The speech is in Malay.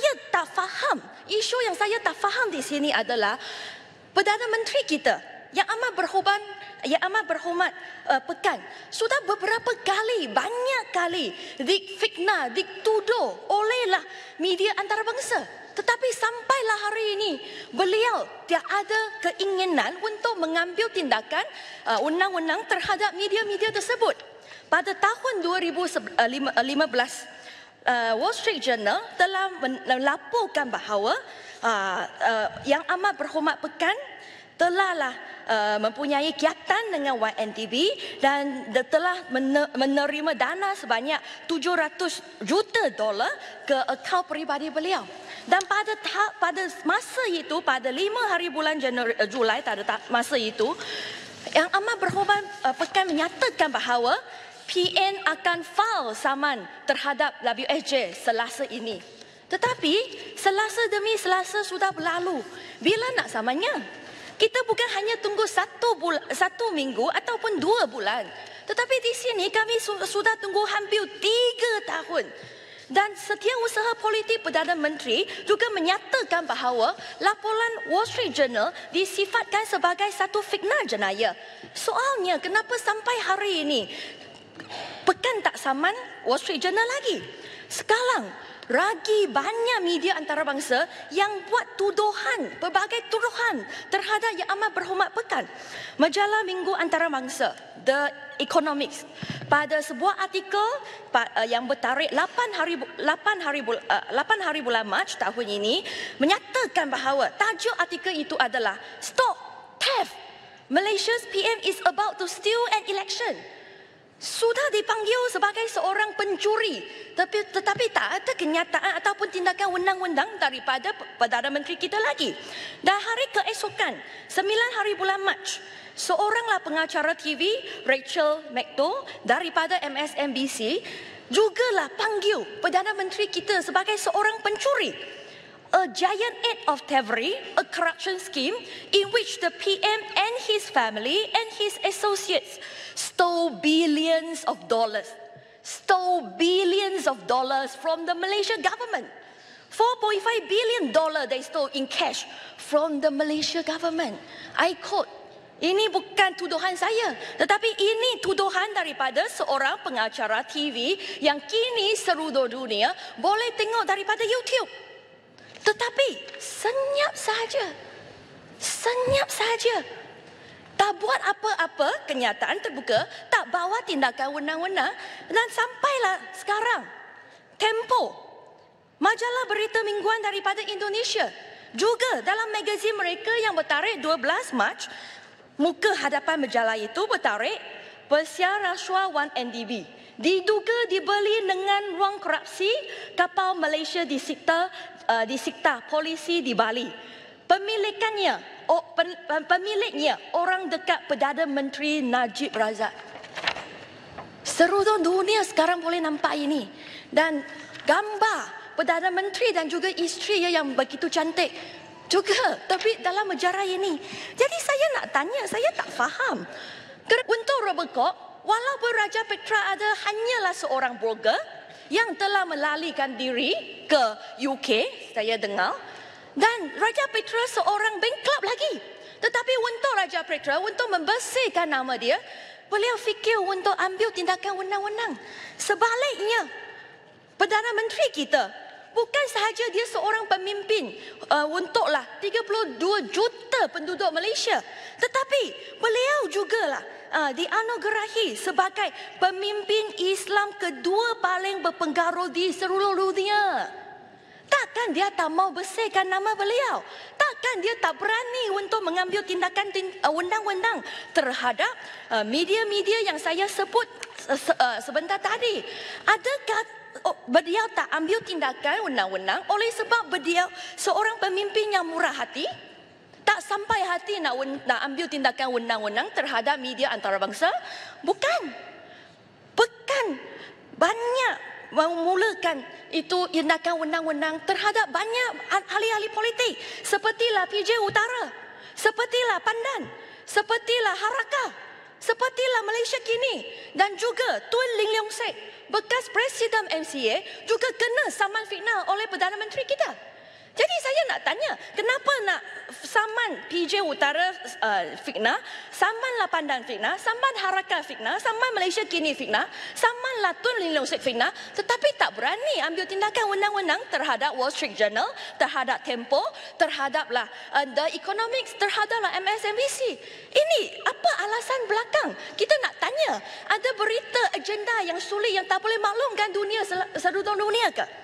saya tak faham, isu yang saya tak faham di sini adalah Perdana Menteri kita yang amat berhubung yang amat berhormat uh, pekan sudah beberapa kali banyak kali difitnah dituduh olehlah media antarabangsa tetapi sampailah hari ini beliau tidak ada keinginan untuk mengambil tindakan uh, undang-undang uh, terhadap media-media tersebut pada tahun 2015 uh, uh uh, Wall Street Journal telah melaporkan bahawa uh, uh, yang amat berhormat pekan telahlah uh, mempunyai kiatan dengan YNTB dan telah menerima dana sebanyak 700 juta dolar ke akaun peribadi beliau. Dan pada ta- pada masa itu, pada lima hari bulan Januari, uh, eh, Julai, pada masa itu, yang amat berhormat uh, pekan menyatakan bahawa PN akan file saman terhadap WSJ selasa ini. Tetapi selasa demi selasa sudah berlalu. Bila nak samannya? Kita bukan hanya tunggu satu, bulan, satu minggu ataupun dua bulan. Tetapi di sini kami su sudah tunggu hampir tiga tahun. Dan setiap usaha politik Perdana Menteri juga menyatakan bahawa laporan Wall Street Journal disifatkan sebagai satu fitnah jenayah. Soalnya kenapa sampai hari ini Pekan tak saman, Wall Street Journal lagi. Sekarang, ragi banyak media antarabangsa yang buat tuduhan, berbagai tuduhan terhadap yang amat berhormat pekan. Majalah Minggu Antarabangsa, The Economics, pada sebuah artikel eh, yang bertarik 8 hari 8 hari, 8 eh, hari bulan Mac tahun ini, menyatakan bahawa tajuk artikel itu adalah Stop Theft! Malaysia's PM is about to steal an election. So, dipanggil sebagai seorang pencuri tetapi tetapi tak ada kenyataan ataupun tindakan undang-undang daripada Perdana Menteri kita lagi. Dan hari keesokan, 9 hari bulan Mac, seoranglah pengacara TV Rachel McDo daripada MSNBC juga lah panggil Perdana Menteri kita sebagai seorang pencuri. A giant act of thievery, a corruption scheme in which the PM and his family and his associates stole billions of dollars, stole billions of dollars from the Malaysia government. 4.5 billion dollar they stole in cash from the Malaysia government. I quote, ini bukan tuduhan saya, tetapi ini tuduhan daripada seorang pengacara TV yang kini serudo dunia boleh tengok daripada YouTube. Tetapi senyap saja, senyap saja. Tak buat apa-apa kenyataan terbuka, tak bawa tindakan wenang-wenang dan sampailah sekarang. Tempo, majalah berita mingguan daripada Indonesia juga dalam magazin mereka yang bertarik 12 Mac muka hadapan majalah itu bertarik Persia Rasuah 1 NDB diduga dibeli dengan ruang korupsi kapal Malaysia disikta uh, disikta polisi di Bali pemilikannya oh, pemiliknya orang dekat Perdana Menteri Najib Razak. Seru tu dunia sekarang boleh nampak ini. Dan gambar Perdana Menteri dan juga isteri yang begitu cantik juga tapi dalam sejarah ini. Jadi saya nak tanya, saya tak faham. Untuk Robocop, walaupun Raja Petra ada hanyalah seorang blogger yang telah melalikan diri ke UK, saya dengar, dan Raja Petra seorang bankrupt lagi. Tetapi untuk Raja Petra, untuk membersihkan nama dia, beliau fikir untuk ambil tindakan wenang-wenang. Sebaliknya, Perdana Menteri kita, bukan sahaja dia seorang pemimpin uh, untuklah 32 juta penduduk Malaysia. Tetapi beliau juga lah uh, dianugerahi sebagai pemimpin Islam kedua paling berpengaruh di seluruh dunia. Takkan dia tak mau bersihkan nama beliau? Takkan dia tak berani untuk mengambil tindakan uh, undang-undang terhadap uh, media-media yang saya sebut uh, sebentar tadi? Adakah Oh, beliau tak ambil tindakan undang-undang? oleh sebab beliau seorang pemimpin yang murah hati tak sampai hati nak, nak ambil tindakan undang-undang terhadap media antarabangsa bukan bukan banyak memulakan itu tindakan wenang-wenang terhadap banyak ahli-ahli politik sepertilah PJ Utara, sepertilah Pandan, sepertilah Haraka, sepertilah Malaysia kini dan juga Tun Ling Leong Sek bekas Presiden MCA juga kena saman fitnah oleh Perdana Menteri kita. Jadi saya nak tanya, kenapa nak saman PJ Utara uh, fitnah, samanlah pandang Fikna saman harakan Fikna saman Malaysia kini Fikna samanlah Tun Lin Leong Sek Fikna tetapi tak berani ambil tindakan wenang-wenang terhadap Wall Street Journal, terhadap Tempo, terhadaplah uh, The Economics, terhadaplah MSNBC. Ini apa alasan belakang? Kita nak tanya, ada berita agenda yang sulit yang tak boleh maklumkan dunia seluruh dunia ke?